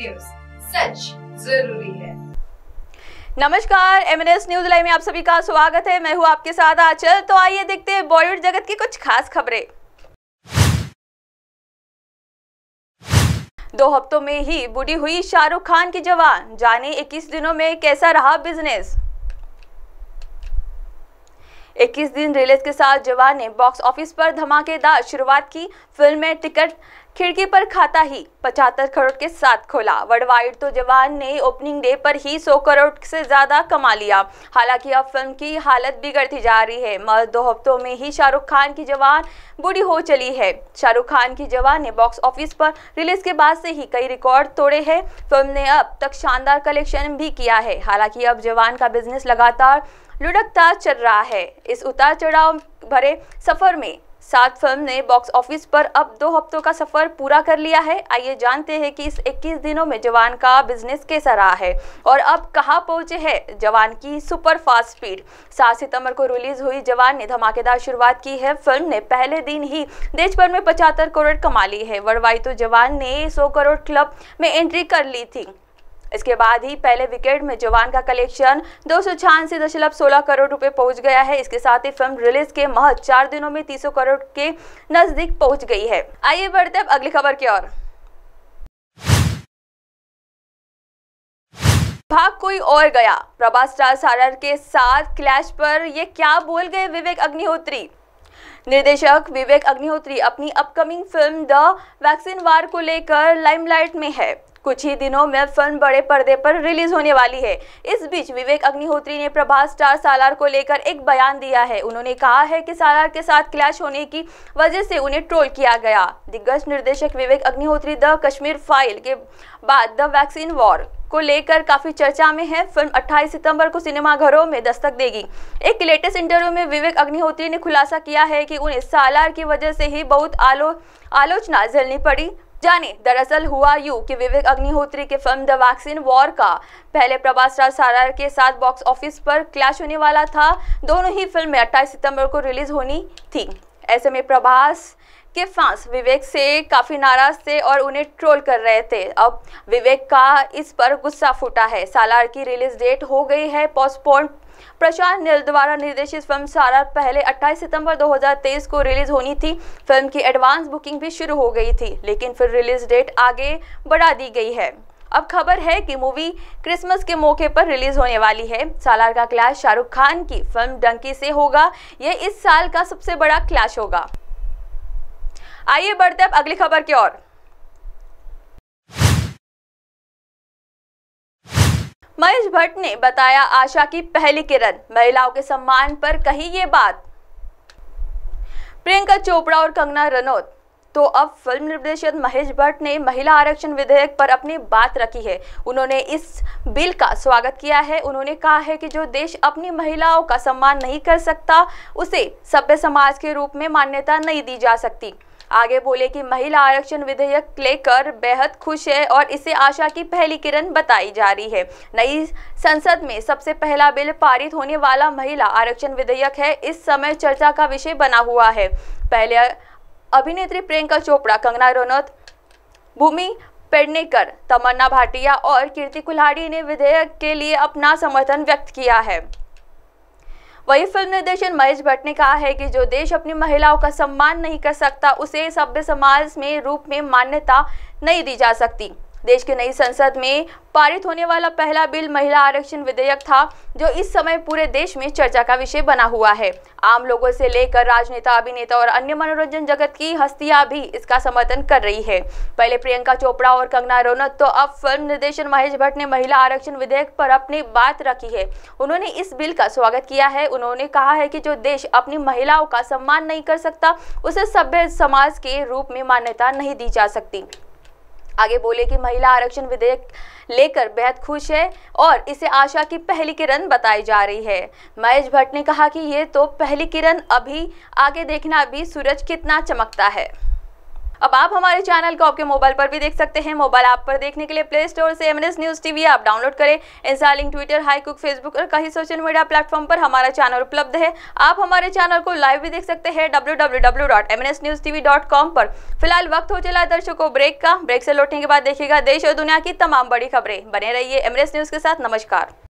news सच जरूरी है नमस्कार एस न्यूज लाइव में आप सभी का स्वागत है मैं हूँ आपके साथ आचल तो आइए देखते हैं बॉलीवुड जगत की कुछ खास खबरें दो हफ्तों में ही बुढ़ी हुई शाहरुख खान की जवान जाने 21 दिनों में कैसा रहा बिजनेस 21 दिन रिलीज के साथ जवान ने बॉक्स ऑफिस पर धमाकेदार शुरुआत की फिल्म में टिकट खिड़की पर खाता ही पचहत्तर करोड़ के साथ खोला वडवाइड तो जवान ने ओपनिंग डे पर ही 100 करोड़ से ज़्यादा कमा लिया हालांकि अब फिल्म की हालत बिगड़ती जा रही है मत दो हफ्तों में ही शाहरुख खान की जवान बुरी हो चली है शाहरुख खान की जवान ने बॉक्स ऑफिस पर रिलीज के बाद से ही कई रिकॉर्ड तोड़े हैं फिल्म ने अब तक शानदार कलेक्शन भी किया है हालांकि अब जवान का बिजनेस लगातार लुढ़कता चल रहा है इस उतार चढ़ाव भरे सफर में सात फिल्म ने बॉक्स ऑफिस पर अब दो हफ्तों का सफर पूरा कर लिया है आइए जानते हैं कि इस 21 दिनों में जवान का बिजनेस कैसा रहा है और अब कहाँ पहुंचे है जवान की सुपर फास्ट स्पीड सात सितंबर को रिलीज हुई जवान ने धमाकेदार शुरुआत की है फिल्म ने पहले दिन ही देश भर में पचहत्तर करोड़ कमा ली है वर्ल्ड तो जवान ने सौ करोड़ क्लब में एंट्री कर ली थी इसके बाद ही पहले विकेट में जवान का कलेक्शन दो दशमलव सोलह करोड़ रुपए पहुंच गया है इसके साथ ही फिल्म रिलीज के महज चार दिनों में 300 करोड़ के नजदीक पहुंच गई है आइए बढ़ते अब अगली खबर की ओर भाग कोई और गया प्रभास स्टार सारर के साथ क्लैश पर ये क्या बोल गए विवेक अग्निहोत्री निर्देशक विवेक अग्निहोत्री अपनी upcoming film the vaccine war को लेकर लाइमलाइट में है कुछ ही दिनों में फिल्म बड़े पर्दे पर रिलीज होने वाली है इस बीच विवेक अग्निहोत्री ने प्रभास स्टार सालार को लेकर एक बयान दिया है उन्होंने कहा है कि सालार के साथ क्लैश होने की वजह से उन्हें ट्रोल किया गया दिग्गज निर्देशक विवेक अग्निहोत्री द कश्मीर फाइल के बाद द वैक्सीन वॉर को लेकर काफ़ी चर्चा में है फिल्म 28 सितंबर को सिनेमाघरों में दस्तक देगी एक लेटेस्ट इंटरव्यू में विवेक अग्निहोत्री ने खुलासा किया है कि उन्हें सालार की वजह से ही बहुत आलो आलोचना झेलनी पड़ी जाने दरअसल हुआ यू कि विवेक अग्निहोत्री के फिल्म द वैक्सीन वॉर का पहले प्रभास राज सारार के साथ बॉक्स ऑफिस पर क्लैश होने वाला था दोनों ही फिल्में 28 सितंबर को रिलीज होनी थी ऐसे में प्रभास के फैंस विवेक से काफ़ी नाराज थे और उन्हें ट्रोल कर रहे थे अब विवेक का इस पर गुस्सा फूटा है सालार की रिलीज डेट हो गई है पोस्टपोन प्रशांत नील द्वारा निर्देशित फिल्म सारा पहले 28 सितंबर 2023 को रिलीज होनी थी फिल्म की एडवांस बुकिंग भी शुरू हो गई थी लेकिन फिर रिलीज डेट आगे बढ़ा दी गई है अब खबर है कि मूवी क्रिसमस के मौके पर रिलीज होने वाली है सालार का क्लैश शाहरुख खान की फिल्म डंकी से होगा यह इस साल का सबसे बड़ा क्लैश होगा आइए बढ़ते अब अगली खबर की ओर महेश भट्ट ने बताया आशा की पहली किरण महिलाओं के सम्मान पर कही ये बात प्रियंका चोपड़ा और कंगना रनौत तो अब फिल्म निर्देशक महेश भट्ट ने महिला आरक्षण विधेयक पर अपनी बात रखी है उन्होंने इस बिल का स्वागत किया है उन्होंने कहा है कि जो देश अपनी महिलाओं का सम्मान नहीं कर सकता उसे सभ्य समाज के रूप में मान्यता नहीं दी जा सकती आगे बोले कि महिला आरक्षण विधेयक लेकर बेहद खुश है और इसे आशा की पहली किरण बताई जा रही है नई संसद में सबसे पहला बिल पारित होने वाला महिला आरक्षण विधेयक है इस समय चर्चा का विषय बना हुआ है पहले अभिनेत्री प्रियंका चोपड़ा कंगना रनौत भूमि पेडनेकर तमन्ना भाटिया और कीर्ति कुल्हाड़ी ने विधेयक के लिए अपना समर्थन व्यक्त किया है वही फिल्म निर्देशन महेश भट्ट ने कहा है कि जो देश अपनी महिलाओं का सम्मान नहीं कर सकता उसे सभ्य समाज में रूप में मान्यता नहीं दी जा सकती देश के नई संसद में पारित होने वाला पहला बिल महिला आरक्षण विधेयक था जो इस समय पूरे देश में चर्चा का विषय बना हुआ है आम लोगों से लेकर राजनेता अभिनेता और अन्य मनोरंजन जगत की हस्तियां भी इसका समर्थन कर रही है पहले प्रियंका चोपड़ा और कंगना रोनत तो अब फिल्म निर्देशन महेश भट्ट ने महिला आरक्षण विधेयक पर अपनी बात रखी है उन्होंने इस बिल का स्वागत किया है उन्होंने कहा है कि जो देश अपनी महिलाओं का सम्मान नहीं कर सकता उसे सभ्य समाज के रूप में मान्यता नहीं दी जा सकती आगे बोले कि महिला आरक्षण विधेयक लेकर बेहद खुश है और इसे आशा की पहली किरण बताई जा रही है महेश भट्ट ने कहा कि ये तो पहली किरण अभी आगे देखना अभी सूरज कितना चमकता है अब आप हमारे चैनल को आपके मोबाइल पर भी देख सकते हैं मोबाइल ऐप पर देखने के लिए प्ले स्टोर से एम न्यूज़ टीवी आप डाउनलोड करें इंस्टालिंग ट्विटर हाईकुक फेसबुक और कई सोशल मीडिया प्लेटफॉर्म पर हमारा चैनल उपलब्ध है आप हमारे चैनल को लाइव भी देख सकते हैं डब्ल्यू पर फिलहाल वक्त हो चला दर्शकों ब्रेक का ब्रेक से लौटने के बाद देखिएगा देश और दुनिया की तमाम बड़ी खबरें बने रहिए एम न्यूज़ के साथ नमस्कार